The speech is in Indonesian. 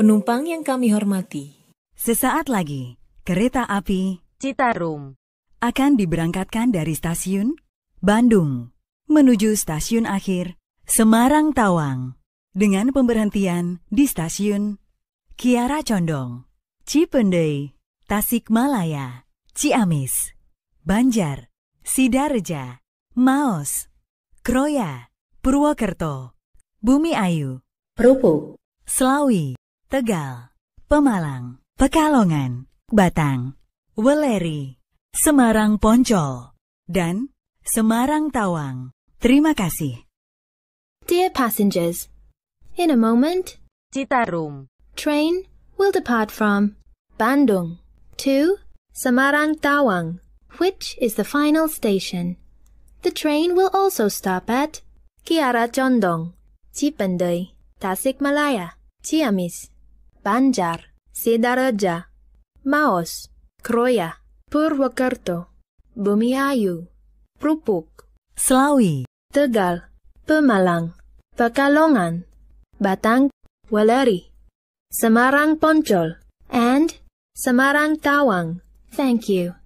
Penumpang yang kami hormati, sesaat lagi kereta api Citarum akan diberangkatkan dari stasiun Bandung menuju stasiun akhir Semarang Tawang dengan pemberhentian di stasiun Kiara Condong, Cipendei, Tasikmalaya, Ciamis, Banjar, Sidareja, Maos, Kroya, Purwokerto, Bumi Ayu, Propo, Selawi, Tegal, Pemalang, Pekalongan, Batang, Weleri, Semarang Poncol, dan Semarang Tawang. Terima kasih. Dear passengers, in a moment, Citarum train will depart from Bandung to Semarang Tawang, which is the final station. The train will also stop at Kiara Condong, Cipendei, Tasikmalaya, Ciamis, Banjar, Sidaraja, Maos, Kroya, Purwokerto, Bumiayu, Prupuk, Selawi, Tegal, Pemalang, Pekalongan, Batang, Waleri, Semarang Poncol, and Semarang Tawang. Thank you.